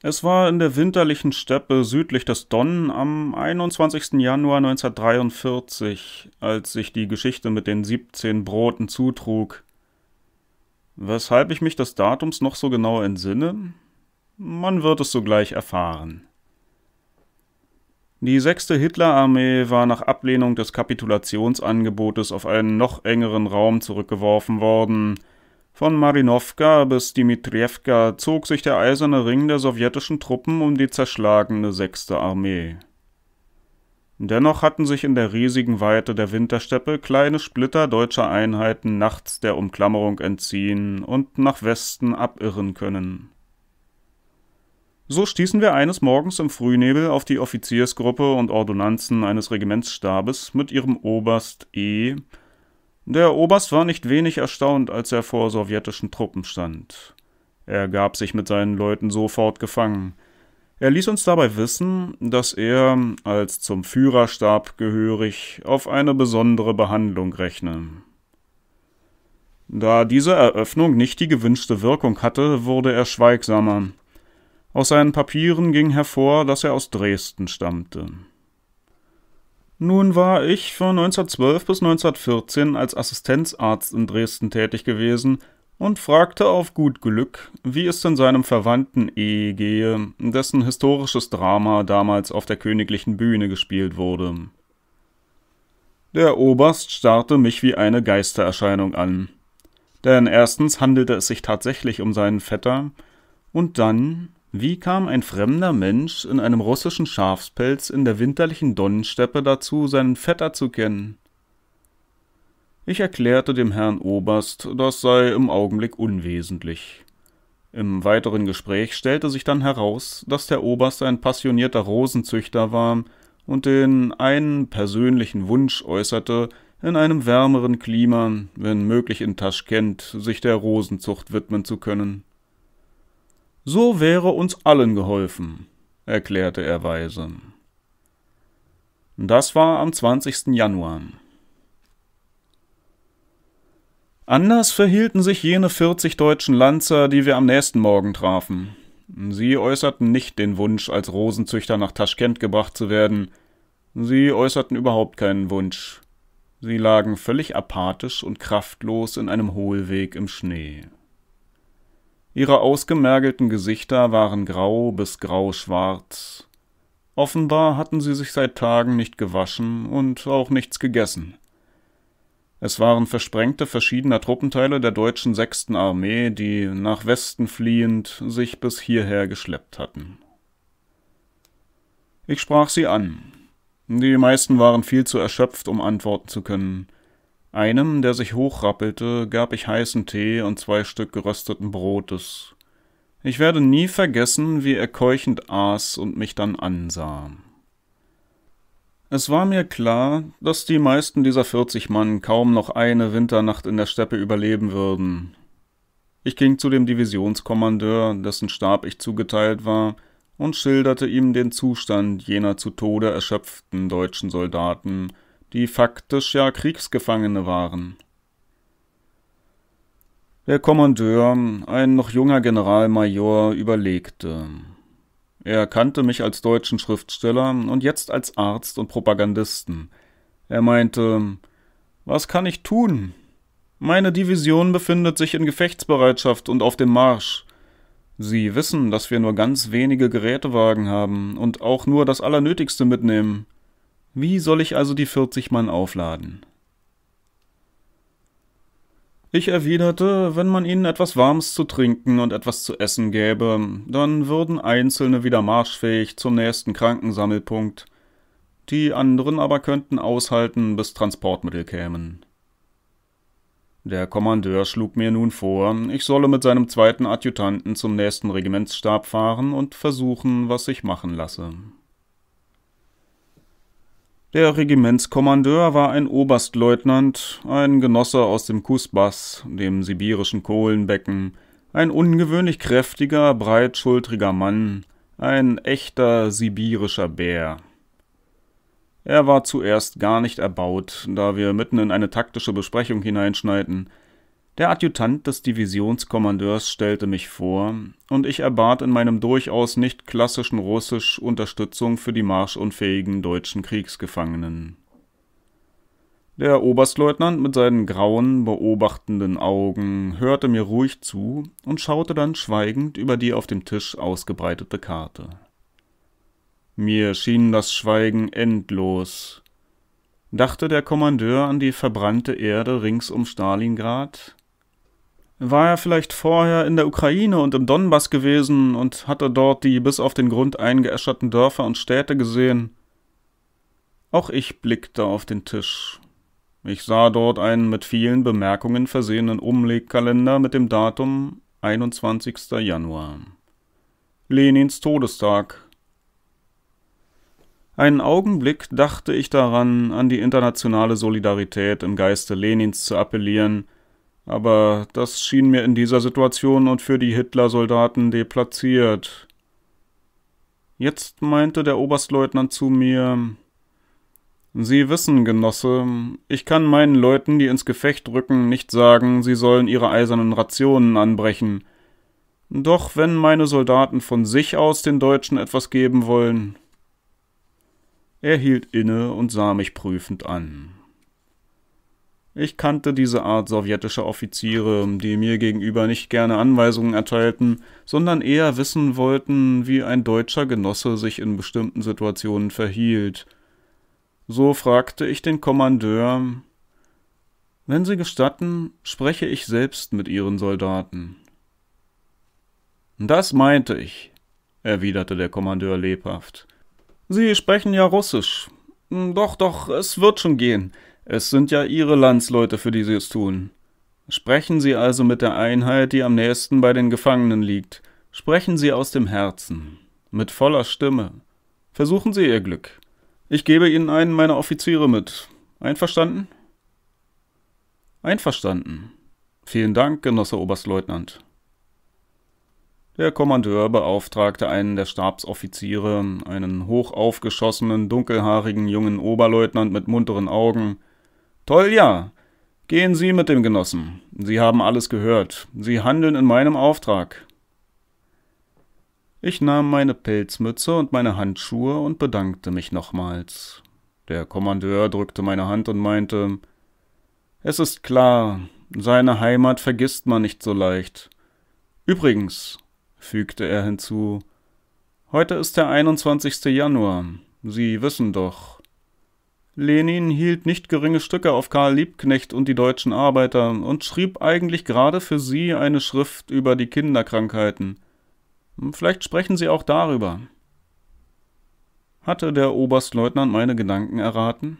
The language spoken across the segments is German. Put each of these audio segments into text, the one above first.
Es war in der winterlichen Steppe südlich des Don am 21. Januar 1943, als sich die Geschichte mit den 17 Broten zutrug. Weshalb ich mich des Datums noch so genau entsinne? Man wird es sogleich erfahren. Die 6. Hitlerarmee war nach Ablehnung des Kapitulationsangebotes auf einen noch engeren Raum zurückgeworfen worden – von Marinowka bis Dmitrievka zog sich der eiserne Ring der sowjetischen Truppen um die zerschlagene sechste Armee. Dennoch hatten sich in der riesigen Weite der Wintersteppe kleine Splitter deutscher Einheiten nachts der Umklammerung entziehen und nach Westen abirren können. So stießen wir eines Morgens im Frühnebel auf die Offiziersgruppe und Ordonnanzen eines Regimentsstabes mit ihrem Oberst E., der Oberst war nicht wenig erstaunt, als er vor sowjetischen Truppen stand. Er gab sich mit seinen Leuten sofort gefangen. Er ließ uns dabei wissen, dass er, als zum Führerstab gehörig, auf eine besondere Behandlung rechne. Da diese Eröffnung nicht die gewünschte Wirkung hatte, wurde er schweigsamer. Aus seinen Papieren ging hervor, dass er aus Dresden stammte. Nun war ich von 1912 bis 1914 als Assistenzarzt in Dresden tätig gewesen und fragte auf gut Glück, wie es denn seinem Verwandten E gehe, dessen historisches Drama damals auf der königlichen Bühne gespielt wurde. Der Oberst starrte mich wie eine Geistererscheinung an. Denn erstens handelte es sich tatsächlich um seinen Vetter, und dann wie kam ein fremder Mensch in einem russischen Schafspelz in der winterlichen Donnensteppe dazu, seinen Vetter zu kennen? Ich erklärte dem Herrn Oberst, das sei im Augenblick unwesentlich. Im weiteren Gespräch stellte sich dann heraus, dass der Oberst ein passionierter Rosenzüchter war und den einen persönlichen Wunsch äußerte, in einem wärmeren Klima, wenn möglich in Taschkent, sich der Rosenzucht widmen zu können. So wäre uns allen geholfen, erklärte er weise. Das war am 20. Januar. Anders verhielten sich jene 40 deutschen Lanzer, die wir am nächsten Morgen trafen. Sie äußerten nicht den Wunsch, als Rosenzüchter nach Taschkent gebracht zu werden. Sie äußerten überhaupt keinen Wunsch. Sie lagen völlig apathisch und kraftlos in einem Hohlweg im Schnee. Ihre ausgemergelten Gesichter waren grau bis grauschwarz. Offenbar hatten sie sich seit Tagen nicht gewaschen und auch nichts gegessen. Es waren Versprengte verschiedener Truppenteile der deutschen sechsten Armee, die, nach Westen fliehend, sich bis hierher geschleppt hatten. Ich sprach sie an. Die meisten waren viel zu erschöpft, um antworten zu können. Einem, der sich hochrappelte, gab ich heißen Tee und zwei Stück gerösteten Brotes. Ich werde nie vergessen, wie er keuchend aß und mich dann ansah. Es war mir klar, dass die meisten dieser vierzig Mann kaum noch eine Winternacht in der Steppe überleben würden. Ich ging zu dem Divisionskommandeur, dessen Stab ich zugeteilt war, und schilderte ihm den Zustand jener zu Tode erschöpften deutschen Soldaten, die faktisch ja Kriegsgefangene waren. Der Kommandeur, ein noch junger Generalmajor, überlegte. Er kannte mich als deutschen Schriftsteller und jetzt als Arzt und Propagandisten. Er meinte, was kann ich tun? Meine Division befindet sich in Gefechtsbereitschaft und auf dem Marsch. Sie wissen, dass wir nur ganz wenige Gerätewagen haben und auch nur das Allernötigste mitnehmen. Wie soll ich also die 40 Mann aufladen? Ich erwiderte, wenn man ihnen etwas Warmes zu trinken und etwas zu essen gäbe, dann würden Einzelne wieder marschfähig zum nächsten Krankensammelpunkt, die anderen aber könnten aushalten, bis Transportmittel kämen. Der Kommandeur schlug mir nun vor, ich solle mit seinem zweiten Adjutanten zum nächsten Regimentsstab fahren und versuchen, was sich machen lasse. Der Regimentskommandeur war ein Oberstleutnant, ein Genosse aus dem Kusbas, dem sibirischen Kohlenbecken, ein ungewöhnlich kräftiger, breitschultriger Mann, ein echter sibirischer Bär. Er war zuerst gar nicht erbaut, da wir mitten in eine taktische Besprechung hineinschneiden, der Adjutant des Divisionskommandeurs stellte mich vor, und ich erbat in meinem durchaus nicht klassischen Russisch Unterstützung für die marschunfähigen deutschen Kriegsgefangenen. Der Oberstleutnant mit seinen grauen, beobachtenden Augen hörte mir ruhig zu und schaute dann schweigend über die auf dem Tisch ausgebreitete Karte. Mir schien das Schweigen endlos. Dachte der Kommandeur an die verbrannte Erde rings um Stalingrad, war er vielleicht vorher in der Ukraine und im Donbass gewesen und hatte dort die bis auf den Grund eingeäscherten Dörfer und Städte gesehen. Auch ich blickte auf den Tisch. Ich sah dort einen mit vielen Bemerkungen versehenen Umlegkalender mit dem Datum 21. Januar. Lenins Todestag. Einen Augenblick dachte ich daran, an die internationale Solidarität im Geiste Lenins zu appellieren, aber das schien mir in dieser Situation und für die Hitlersoldaten deplatziert. Jetzt meinte der Oberstleutnant zu mir Sie wissen, Genosse, ich kann meinen Leuten, die ins Gefecht rücken, nicht sagen, sie sollen ihre eisernen Rationen anbrechen. Doch wenn meine Soldaten von sich aus den Deutschen etwas geben wollen. Er hielt inne und sah mich prüfend an. Ich kannte diese Art sowjetischer Offiziere, die mir gegenüber nicht gerne Anweisungen erteilten, sondern eher wissen wollten, wie ein deutscher Genosse sich in bestimmten Situationen verhielt. So fragte ich den Kommandeur Wenn Sie gestatten, spreche ich selbst mit Ihren Soldaten. Das meinte ich, erwiderte der Kommandeur lebhaft. Sie sprechen ja Russisch. Doch, doch, es wird schon gehen. Es sind ja Ihre Landsleute, für die Sie es tun. Sprechen Sie also mit der Einheit, die am nächsten bei den Gefangenen liegt. Sprechen Sie aus dem Herzen, mit voller Stimme. Versuchen Sie Ihr Glück. Ich gebe Ihnen einen meiner Offiziere mit. Einverstanden? Einverstanden. Vielen Dank, Genosse Oberstleutnant. Der Kommandeur beauftragte einen der Stabsoffiziere, einen hochaufgeschossenen, dunkelhaarigen jungen Oberleutnant mit munteren Augen, Toll, ja. Gehen Sie mit dem Genossen. Sie haben alles gehört. Sie handeln in meinem Auftrag. Ich nahm meine Pelzmütze und meine Handschuhe und bedankte mich nochmals. Der Kommandeur drückte meine Hand und meinte Es ist klar, seine Heimat vergisst man nicht so leicht. Übrigens, fügte er hinzu, heute ist der 21. Januar. Sie wissen doch, Lenin hielt nicht geringe Stücke auf Karl Liebknecht und die deutschen Arbeiter und schrieb eigentlich gerade für sie eine Schrift über die Kinderkrankheiten. Vielleicht sprechen Sie auch darüber. Hatte der Oberstleutnant meine Gedanken erraten?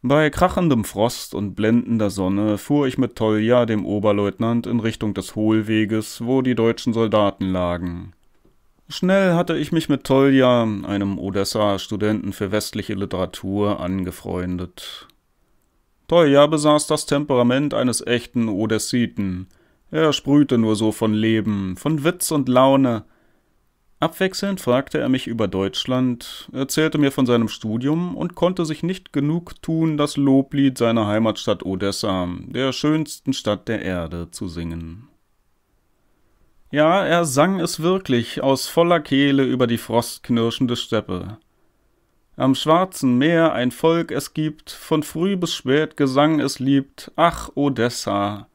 Bei krachendem Frost und blendender Sonne fuhr ich mit Tolja, dem Oberleutnant, in Richtung des Hohlweges, wo die deutschen Soldaten lagen. Schnell hatte ich mich mit Tolja, einem Odessa-Studenten für westliche Literatur, angefreundet. Tolja besaß das Temperament eines echten Odessiten. Er sprühte nur so von Leben, von Witz und Laune. Abwechselnd fragte er mich über Deutschland, erzählte mir von seinem Studium und konnte sich nicht genug tun, das Loblied seiner Heimatstadt Odessa, der schönsten Stadt der Erde, zu singen. Ja, er sang es wirklich aus voller Kehle über die frostknirschende Steppe. Am schwarzen Meer ein Volk es gibt, von früh bis spät Gesang es liebt, ach Odessa.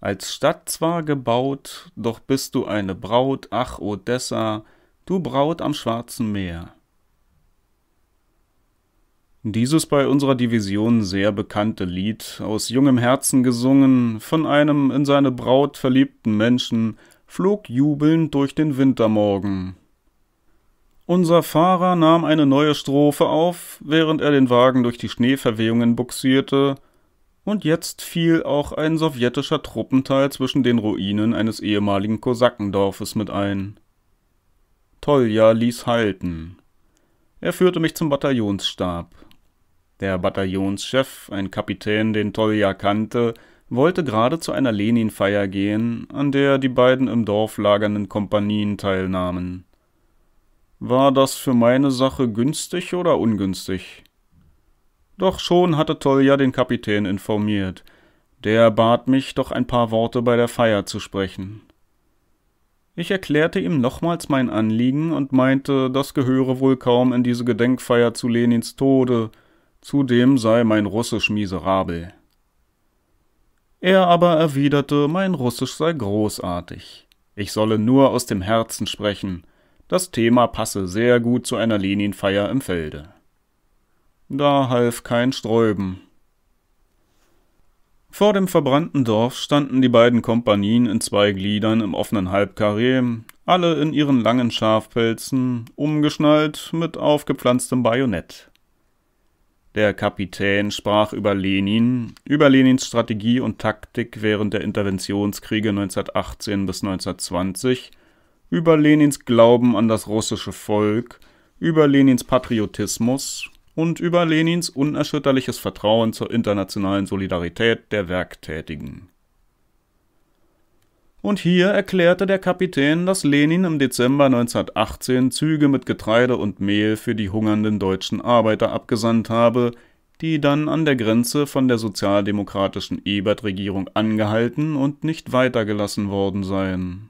Als Stadt zwar gebaut, doch bist du eine Braut, ach Odessa, du Braut am schwarzen Meer. Dieses bei unserer Division sehr bekannte Lied, aus jungem Herzen gesungen, von einem in seine Braut verliebten Menschen, flog jubelnd durch den Wintermorgen. Unser Fahrer nahm eine neue Strophe auf, während er den Wagen durch die Schneeverwehungen buxierte, und jetzt fiel auch ein sowjetischer Truppenteil zwischen den Ruinen eines ehemaligen Kosakendorfes mit ein. Tolja ließ halten. Er führte mich zum Bataillonsstab. Der Bataillonschef, ein Kapitän, den Tolja kannte, wollte gerade zu einer Leninfeier gehen, an der die beiden im Dorf lagernden Kompanien teilnahmen. War das für meine Sache günstig oder ungünstig? Doch schon hatte Tolja den Kapitän informiert. Der bat mich, doch ein paar Worte bei der Feier zu sprechen. Ich erklärte ihm nochmals mein Anliegen und meinte, das gehöre wohl kaum in diese Gedenkfeier zu Lenins Tode, zudem sei mein Russisch miserabel. Er aber erwiderte, mein Russisch sei großartig. Ich solle nur aus dem Herzen sprechen. Das Thema passe sehr gut zu einer Leninfeier im Felde. Da half kein Sträuben. Vor dem verbrannten Dorf standen die beiden Kompanien in zwei Gliedern im offenen Halbkarree, alle in ihren langen Schafpelzen, umgeschnallt mit aufgepflanztem Bajonett. Der Kapitän sprach über Lenin, über Lenins Strategie und Taktik während der Interventionskriege 1918 bis 1920, über Lenins Glauben an das russische Volk, über Lenins Patriotismus und über Lenins unerschütterliches Vertrauen zur internationalen Solidarität der Werktätigen und hier erklärte der Kapitän, dass Lenin im Dezember 1918 Züge mit Getreide und Mehl für die hungernden deutschen Arbeiter abgesandt habe, die dann an der Grenze von der sozialdemokratischen Ebert-Regierung angehalten und nicht weitergelassen worden seien.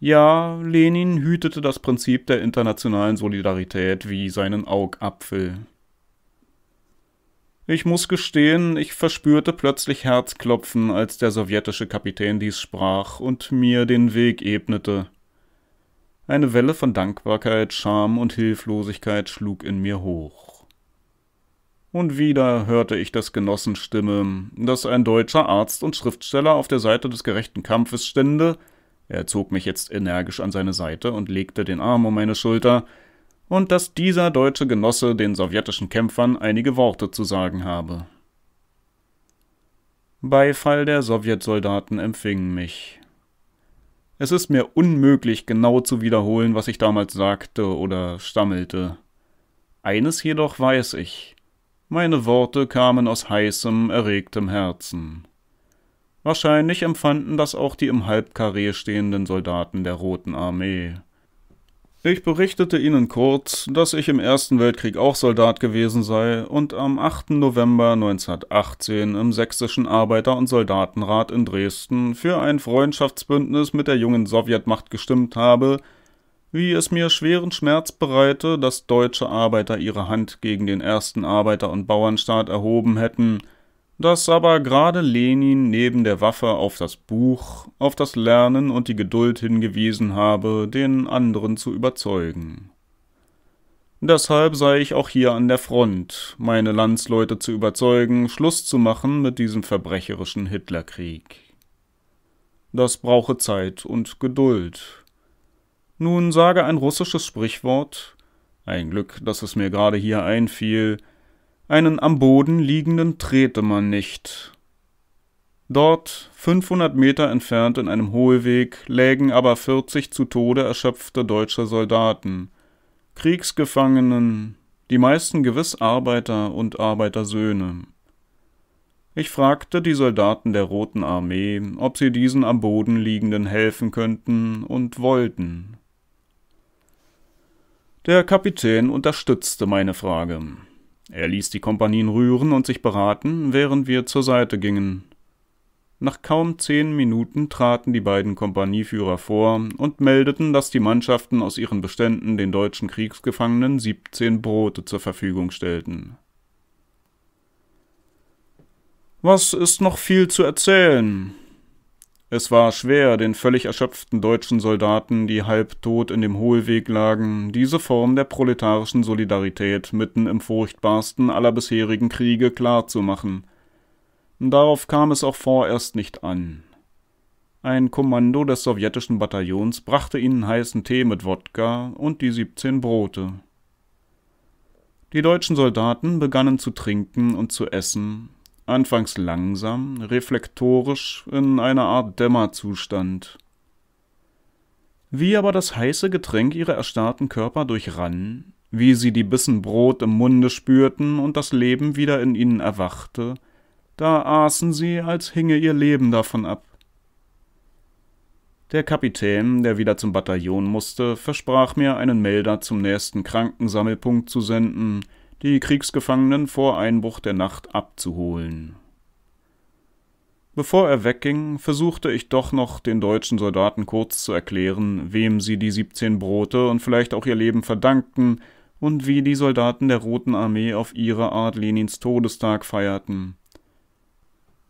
Ja, Lenin hütete das Prinzip der internationalen Solidarität wie seinen Augapfel. Ich muss gestehen, ich verspürte plötzlich Herzklopfen, als der sowjetische Kapitän dies sprach und mir den Weg ebnete. Eine Welle von Dankbarkeit, Scham und Hilflosigkeit schlug in mir hoch. Und wieder hörte ich das Genossen Stimme, dass ein deutscher Arzt und Schriftsteller auf der Seite des gerechten Kampfes stände, er zog mich jetzt energisch an seine Seite und legte den Arm um meine Schulter, und dass dieser deutsche Genosse den sowjetischen Kämpfern einige Worte zu sagen habe. Beifall der Sowjetsoldaten empfing mich. Es ist mir unmöglich, genau zu wiederholen, was ich damals sagte oder stammelte. Eines jedoch weiß ich. Meine Worte kamen aus heißem, erregtem Herzen. Wahrscheinlich empfanden das auch die im Halbkarree stehenden Soldaten der Roten Armee. Ich berichtete ihnen kurz, dass ich im Ersten Weltkrieg auch Soldat gewesen sei und am 8. November 1918 im Sächsischen Arbeiter- und Soldatenrat in Dresden für ein Freundschaftsbündnis mit der jungen Sowjetmacht gestimmt habe, wie es mir schweren Schmerz bereite, dass deutsche Arbeiter ihre Hand gegen den ersten Arbeiter- und Bauernstaat erhoben hätten – dass aber gerade Lenin neben der Waffe auf das Buch, auf das Lernen und die Geduld hingewiesen habe, den anderen zu überzeugen. Deshalb sei ich auch hier an der Front, meine Landsleute zu überzeugen, Schluss zu machen mit diesem verbrecherischen Hitlerkrieg. Das brauche Zeit und Geduld. Nun sage ein russisches Sprichwort, ein Glück, dass es mir gerade hier einfiel, einen am Boden liegenden trete man nicht. Dort, 500 Meter entfernt in einem Hohlweg, lägen aber 40 zu Tode erschöpfte deutsche Soldaten, Kriegsgefangenen, die meisten gewiss Arbeiter und Arbeitersöhne. Ich fragte die Soldaten der Roten Armee, ob sie diesen am Boden liegenden helfen könnten und wollten. Der Kapitän unterstützte meine Frage. Er ließ die Kompanien rühren und sich beraten, während wir zur Seite gingen. Nach kaum zehn Minuten traten die beiden Kompanieführer vor und meldeten, dass die Mannschaften aus ihren Beständen den deutschen Kriegsgefangenen 17 Brote zur Verfügung stellten. Was ist noch viel zu erzählen? Es war schwer, den völlig erschöpften deutschen Soldaten, die halbtot in dem Hohlweg lagen, diese Form der proletarischen Solidarität mitten im furchtbarsten aller bisherigen Kriege klarzumachen. Darauf kam es auch vorerst nicht an. Ein Kommando des sowjetischen Bataillons brachte ihnen heißen Tee mit Wodka und die 17 Brote. Die deutschen Soldaten begannen zu trinken und zu essen, Anfangs langsam, reflektorisch, in einer Art Dämmerzustand. Wie aber das heiße Getränk ihre erstarrten Körper durchrann, wie sie die Bissen Brot im Munde spürten und das Leben wieder in ihnen erwachte, da aßen sie, als hinge ihr Leben davon ab. Der Kapitän, der wieder zum Bataillon musste, versprach mir, einen Melder zum nächsten Krankensammelpunkt zu senden, die Kriegsgefangenen vor Einbruch der Nacht abzuholen. Bevor er wegging, versuchte ich doch noch den deutschen Soldaten kurz zu erklären, wem sie die 17 Brote und vielleicht auch ihr Leben verdankten und wie die Soldaten der Roten Armee auf ihre Art Lenins Todestag feierten.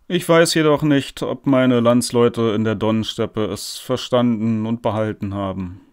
Ich weiß jedoch nicht, ob meine Landsleute in der Donnensteppe es verstanden und behalten haben.